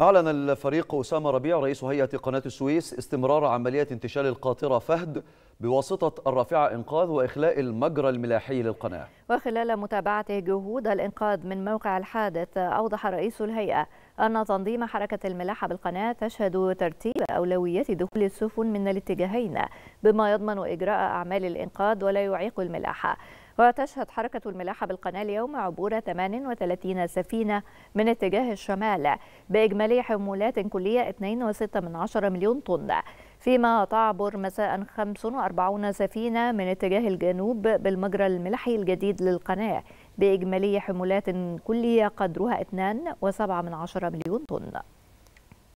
أعلن الفريق أسامة ربيع رئيس هيئة قناة السويس استمرار عملية انتشال القاطرة فهد بواسطة الرافعة إنقاذ وإخلاء المجرى الملاحي للقناة وخلال متابعته جهود الإنقاذ من موقع الحادث أوضح رئيس الهيئة أن تنظيم حركة الملاحة بالقناة تشهد ترتيب أولويات دخول السفن من الاتجاهين بما يضمن إجراء أعمال الإنقاذ ولا يعيق الملاحة وتشهد حركة الملاحة بالقناة اليوم عبور 38 سفينة من اتجاه الشمال بإجمالي حمولات كلية 2.6 مليون طن فيما تعبر مساء 45 سفينة من اتجاه الجنوب بالمجرى الملحي الجديد للقناة بإجمالي حمولات كلية قدرها 2.7 مليون طن